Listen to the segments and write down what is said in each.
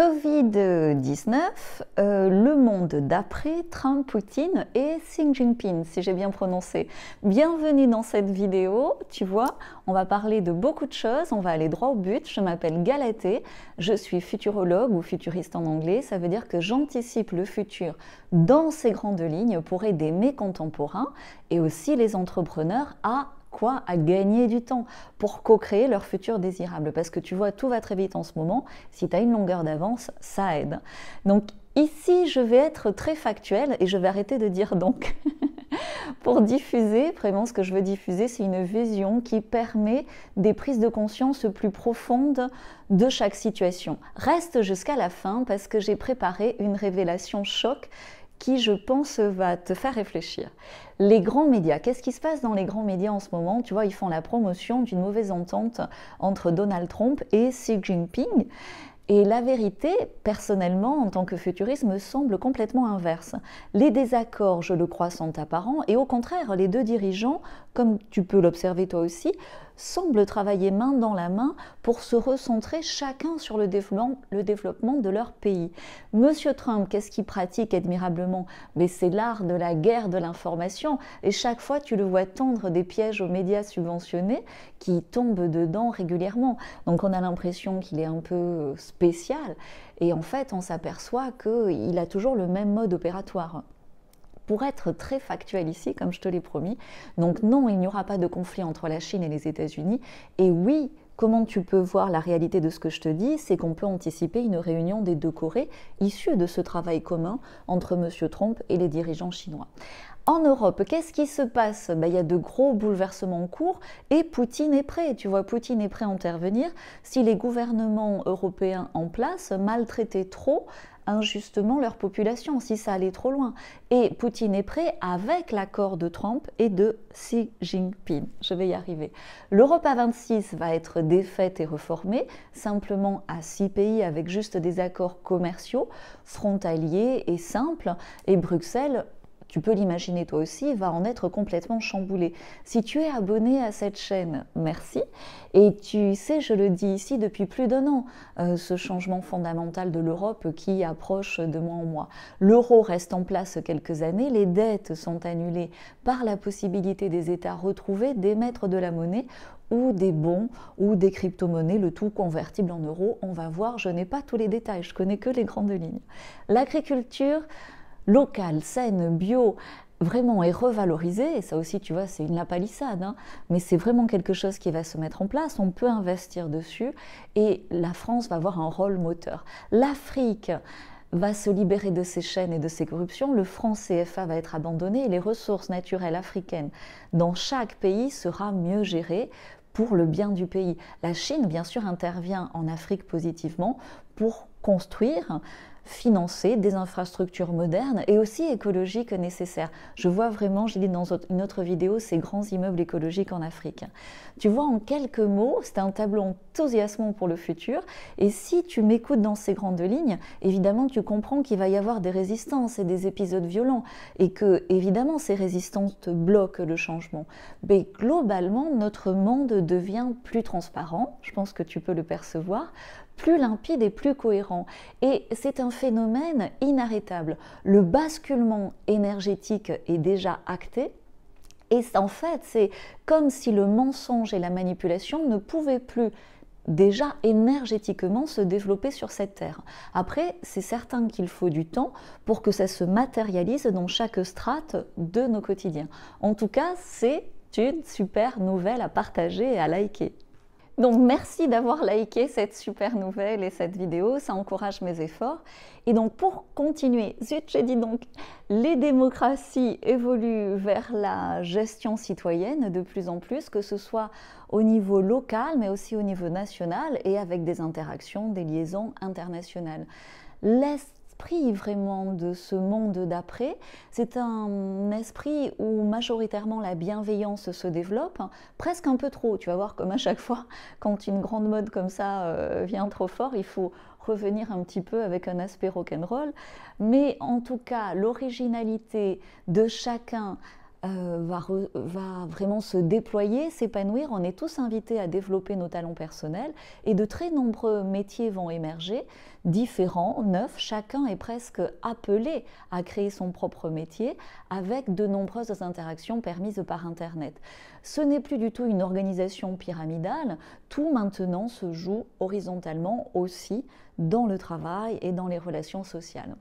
Covid-19, euh, le monde d'après, Trump, Poutine et Xi Jinping, si j'ai bien prononcé. Bienvenue dans cette vidéo. Tu vois, on va parler de beaucoup de choses, on va aller droit au but. Je m'appelle Galatée, je suis futurologue ou futuriste en anglais. Ça veut dire que j'anticipe le futur dans ses grandes lignes pour aider mes contemporains et aussi les entrepreneurs à quoi à gagner du temps pour co-créer leur futur désirable. Parce que tu vois, tout va très vite en ce moment. Si tu as une longueur d'avance, ça aide. Donc ici, je vais être très factuelle et je vais arrêter de dire donc. pour diffuser, vraiment ce que je veux diffuser, c'est une vision qui permet des prises de conscience plus profondes de chaque situation. Reste jusqu'à la fin parce que j'ai préparé une révélation choc qui, je pense, va te faire réfléchir. Les grands médias, qu'est-ce qui se passe dans les grands médias en ce moment Tu vois, ils font la promotion d'une mauvaise entente entre Donald Trump et Xi Jinping. Et la vérité, personnellement, en tant que futuriste, me semble complètement inverse. Les désaccords, je le crois, sont apparents, et au contraire, les deux dirigeants, comme tu peux l'observer toi aussi, semblent travailler main dans la main pour se recentrer chacun sur le développement, le développement de leur pays. Monsieur Trump, qu'est-ce qu'il pratique admirablement Mais c'est l'art de la guerre de l'information, et chaque fois tu le vois tendre des pièges aux médias subventionnés qui tombent dedans régulièrement. Donc on a l'impression qu'il est un peu spécial. Et en fait, on s'aperçoit qu'il a toujours le même mode opératoire pour être très factuel ici, comme je te l'ai promis. Donc non, il n'y aura pas de conflit entre la Chine et les États-Unis. Et oui, comment tu peux voir la réalité de ce que je te dis, c'est qu'on peut anticiper une réunion des deux Corées issue de ce travail commun entre M. Trump et les dirigeants chinois. En Europe, qu'est-ce qui se passe bah, Il y a de gros bouleversements en cours et Poutine est prêt. Tu vois, Poutine est prêt à intervenir si les gouvernements européens en place maltraitaient trop injustement leur population, si ça allait trop loin. Et Poutine est prêt avec l'accord de Trump et de Xi Jinping. Je vais y arriver. L'Europe à 26 va être défaite et reformée, simplement à six pays avec juste des accords commerciaux, frontaliers et simples. Et Bruxelles tu peux l'imaginer toi aussi, va en être complètement chamboulé. Si tu es abonné à cette chaîne, merci. Et tu sais, je le dis ici depuis plus d'un an, euh, ce changement fondamental de l'Europe qui approche de mois en mois. L'euro reste en place quelques années, les dettes sont annulées par la possibilité des États retrouvés d'émettre de la monnaie ou des bons ou des crypto-monnaies, le tout convertible en euros. On va voir, je n'ai pas tous les détails, je connais que les grandes lignes. L'agriculture, locale, saine, bio, vraiment est revalorisée, et ça aussi, tu vois, c'est une lapalissade, hein. mais c'est vraiment quelque chose qui va se mettre en place, on peut investir dessus, et la France va avoir un rôle moteur. L'Afrique va se libérer de ses chaînes et de ses corruptions, le franc CFA va être abandonné, les ressources naturelles africaines dans chaque pays sera mieux gérées pour le bien du pays. La Chine, bien sûr, intervient en Afrique positivement pour construire financer des infrastructures modernes et aussi écologiques nécessaires. Je vois vraiment, je l'ai dans une autre vidéo, ces grands immeubles écologiques en Afrique. Tu vois, en quelques mots, c'est un tableau enthousiasmant pour le futur. Et si tu m'écoutes dans ces grandes lignes, évidemment, tu comprends qu'il va y avoir des résistances et des épisodes violents et que, évidemment, ces résistances te bloquent le changement. Mais globalement, notre monde devient plus transparent, je pense que tu peux le percevoir, plus limpide et plus cohérent. Et c'est un phénomène inarrêtable. Le basculement énergétique est déjà acté, et en fait, c'est comme si le mensonge et la manipulation ne pouvaient plus déjà énergétiquement se développer sur cette terre. Après, c'est certain qu'il faut du temps pour que ça se matérialise dans chaque strate de nos quotidiens. En tout cas, c'est une super nouvelle à partager et à liker. Donc merci d'avoir liké cette super nouvelle et cette vidéo, ça encourage mes efforts. Et donc pour continuer, je j'ai dit donc, les démocraties évoluent vers la gestion citoyenne de plus en plus, que ce soit au niveau local, mais aussi au niveau national et avec des interactions, des liaisons internationales vraiment de ce monde d'après. C'est un esprit où majoritairement la bienveillance se développe, hein, presque un peu trop. Tu vas voir comme à chaque fois, quand une grande mode comme ça euh, vient trop fort, il faut revenir un petit peu avec un aspect rock'n'roll. Mais en tout cas, l'originalité de chacun, euh, va, va, vraiment se déployer, s'épanouir. On est tous invités à développer nos talents personnels et de très nombreux métiers vont émerger, différents, neufs. Chacun est presque appelé à créer son propre métier avec de nombreuses interactions permises par Internet. Ce n'est plus du tout une organisation pyramidale. Tout maintenant se joue horizontalement aussi dans le travail et dans les relations sociales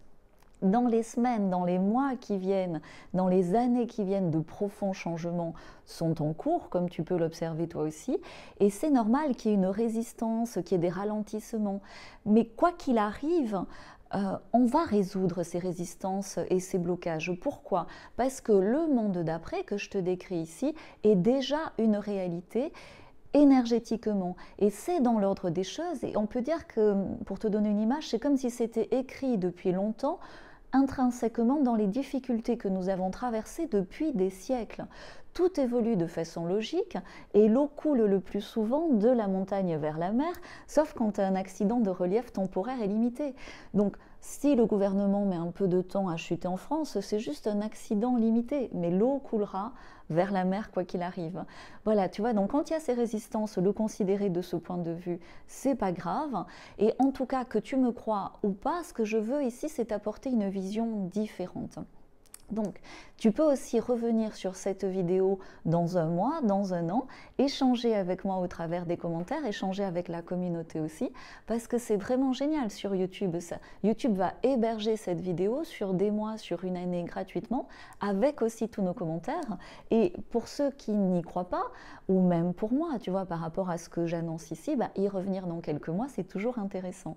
dans les semaines, dans les mois qui viennent, dans les années qui viennent, de profonds changements sont en cours, comme tu peux l'observer toi aussi, et c'est normal qu'il y ait une résistance, qu'il y ait des ralentissements. Mais quoi qu'il arrive, euh, on va résoudre ces résistances et ces blocages. Pourquoi Parce que le monde d'après que je te décris ici est déjà une réalité énergétiquement. Et c'est dans l'ordre des choses. Et on peut dire que, pour te donner une image, c'est comme si c'était écrit depuis longtemps intrinsèquement dans les difficultés que nous avons traversées depuis des siècles. Tout évolue de façon logique et l'eau coule le plus souvent de la montagne vers la mer, sauf quand un accident de relief temporaire est limité. Donc si le gouvernement met un peu de temps à chuter en France, c'est juste un accident limité, mais l'eau coulera vers la mer quoi qu'il arrive. Voilà, tu vois, donc quand il y a ces résistances, le considérer de ce point de vue, c'est pas grave. Et en tout cas, que tu me crois ou pas, ce que je veux ici, c'est apporter une vision différente. Donc, tu peux aussi revenir sur cette vidéo dans un mois, dans un an, échanger avec moi au travers des commentaires, échanger avec la communauté aussi, parce que c'est vraiment génial sur YouTube. Ça. YouTube va héberger cette vidéo sur des mois, sur une année gratuitement, avec aussi tous nos commentaires. Et pour ceux qui n'y croient pas, ou même pour moi, tu vois, par rapport à ce que j'annonce ici, bah, y revenir dans quelques mois, c'est toujours intéressant.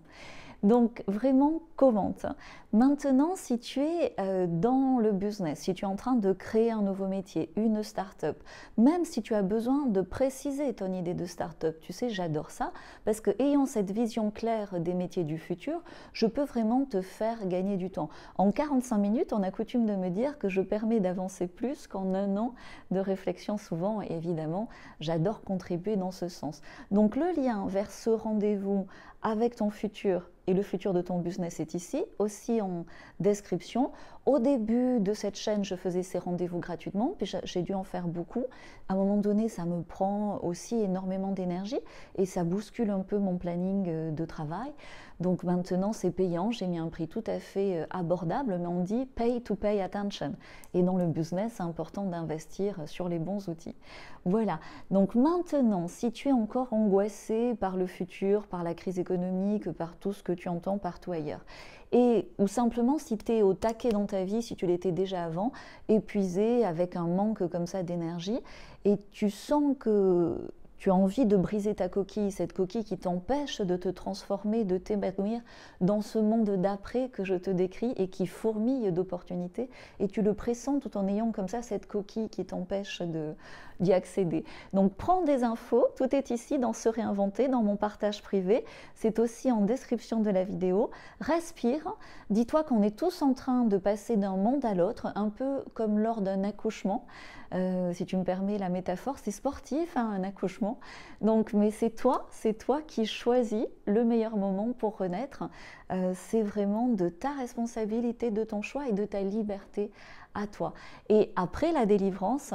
Donc vraiment, commente. Maintenant, si tu es euh, dans le business, si tu es en train de créer un nouveau métier, une start-up, même si tu as besoin de préciser ton idée de start-up, tu sais, j'adore ça, parce que ayant cette vision claire des métiers du futur, je peux vraiment te faire gagner du temps. En 45 minutes, on a coutume de me dire que je permets d'avancer plus qu'en un an de réflexion souvent, et évidemment, j'adore contribuer dans ce sens. Donc le lien vers ce rendez-vous avec ton futur, et le futur de ton business est ici, aussi en description. Au début de cette chaîne, je faisais ces rendez-vous gratuitement, puis j'ai dû en faire beaucoup. À un moment donné, ça me prend aussi énormément d'énergie et ça bouscule un peu mon planning euh, de travail. Donc maintenant, c'est payant. J'ai mis un prix tout à fait euh, abordable, mais on dit pay to pay attention. Et dans le business, c'est important d'investir sur les bons outils. Voilà. Donc maintenant, si tu es encore angoissé par le futur, par la crise économique, par tout ce que tu entends partout ailleurs, et ou simplement si tu es au taquet dans ta vie, si tu l'étais déjà avant, épuisé, avec un manque comme ça d'énergie, et tu sens que tu as envie de briser ta coquille, cette coquille qui t'empêche de te transformer, de t'épanouir dans ce monde d'après que je te décris et qui fourmille d'opportunités, et tu le pressens tout en ayant comme ça cette coquille qui t'empêche de, d'y accéder. Donc prends des infos, tout est ici dans se réinventer, dans mon partage privé, c'est aussi en description de la vidéo. Respire, dis-toi qu'on est tous en train de passer d'un monde à l'autre, un peu comme lors d'un accouchement. Euh, si tu me permets la métaphore, c'est sportif, hein, un accouchement. Donc, mais c'est toi, c'est toi qui choisis le meilleur moment pour renaître. Euh, c'est vraiment de ta responsabilité, de ton choix et de ta liberté à toi. Et après la délivrance,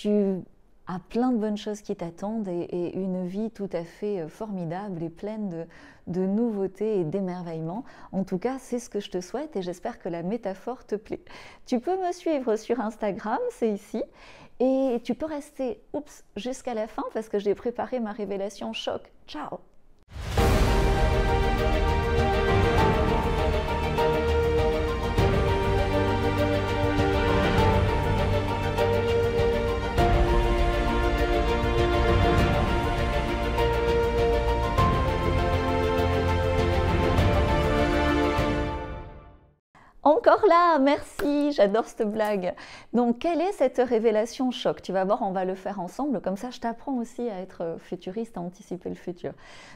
tu as plein de bonnes choses qui t'attendent et, une vie tout à fait euh, formidable et pleine de, de nouveautés et d'émerveillement. En tout cas, c'est ce que je te souhaite et j'espère que la métaphore te plaît. Tu peux me suivre sur Instagram, c'est ici. Et tu peux rester, oups, jusqu'à la fin parce que j'ai préparé ma révélation choc. Ciao merci, j'adore cette blague. Donc, quelle est cette révélation choc Tu vas voir, on va le faire ensemble, comme ça je t'apprends aussi à être futuriste, à anticiper le futur.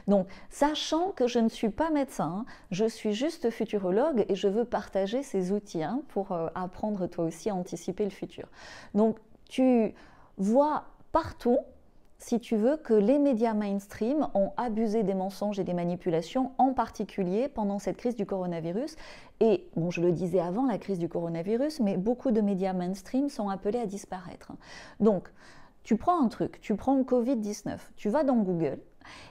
Donc, sachant que je ne suis pas médecin, je suis juste futurologue et je veux partager ces outils hein, pour euh, apprendre toi aussi à anticiper le futur. Donc, tu vois partout si tu veux, que les médias mainstream ont abusé des mensonges et des manipulations, en particulier pendant cette crise du coronavirus. Et, bon, je le disais avant la crise du coronavirus, mais beaucoup de médias mainstream sont appelés à disparaître. Donc, tu prends un truc, tu prends Covid-19, tu vas dans Google,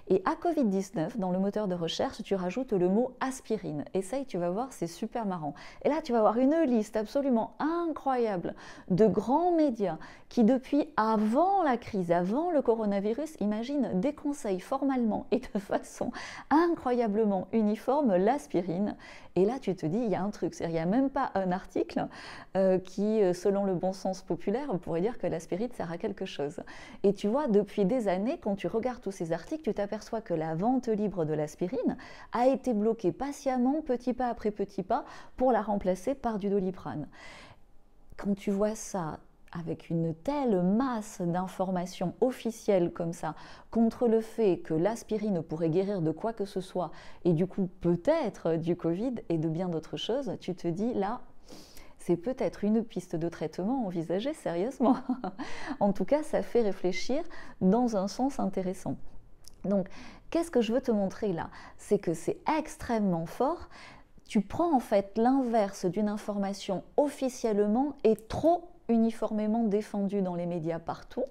et à Covid-19, dans le moteur de recherche, tu rajoutes le mot aspirine. Essaye, tu vas voir, c'est super marrant. Et là, tu vas voir une liste absolument incroyable de grands médias qui depuis avant la crise, avant le coronavirus, imagine, déconseille formellement et de façon incroyablement uniforme l'aspirine. Et là, tu te dis, il y a un truc, il n'y a même pas un article euh, qui, euh, selon le bon sens populaire, pourrait dire que l'aspirine sert à quelque chose. Et tu vois, depuis des années, quand tu regardes tous ces articles, tu t'aperçois que la vente libre de l'aspirine a été bloquée patiemment, petit pas après petit pas, pour la remplacer par du doliprane. Quand tu vois ça, avec une telle masse d'informations officielles comme ça, contre le fait que l'aspirine pourrait guérir de quoi que ce soit, et du coup peut-être du Covid et de bien d'autres choses, tu te dis là, c'est peut-être une piste de traitement envisagée sérieusement. en tout cas, ça fait réfléchir dans un sens intéressant. Donc, qu'est-ce que je veux te montrer là C'est que c'est extrêmement fort. Tu prends en fait l'inverse d'une information officiellement et trop uniformément défendu dans les médias partout.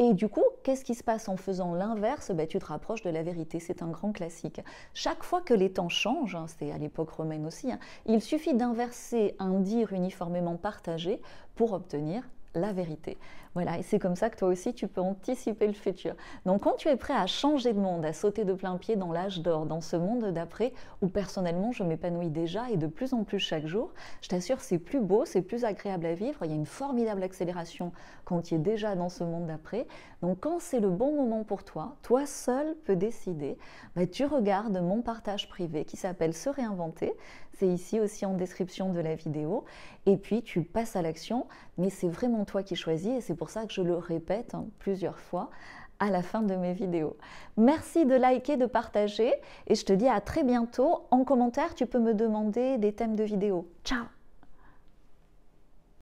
Et du coup, qu'est-ce qui se passe en faisant l'inverse ben, Tu te rapproches de la vérité, c'est un grand classique. Chaque fois que les temps changent, hein, c'est à l'époque romaine aussi, hein, il suffit d'inverser un dire uniformément partagé pour obtenir la vérité. Voilà, et c'est comme ça que toi aussi, tu peux anticiper le futur. Donc quand tu es prêt à changer de monde, à sauter de plein pied dans l'âge d'or, dans ce monde d'après, où personnellement je m'épanouis déjà et de plus en plus chaque jour, je t'assure, c'est plus beau, c'est plus agréable à vivre, il y a une formidable accélération quand tu es déjà dans ce monde d'après. Donc quand c'est le bon moment pour toi, toi seul peux décider, bah, tu regardes mon partage privé qui s'appelle Se réinventer, c'est ici aussi en description de la vidéo, et puis tu passes à l'action, mais c'est vraiment toi qui choisis et c'est pour ça que je le répète hein, plusieurs fois à la fin de mes vidéos. Merci de liker, de partager et je te dis à très bientôt. En commentaire, tu peux me demander des thèmes de vidéos. Ciao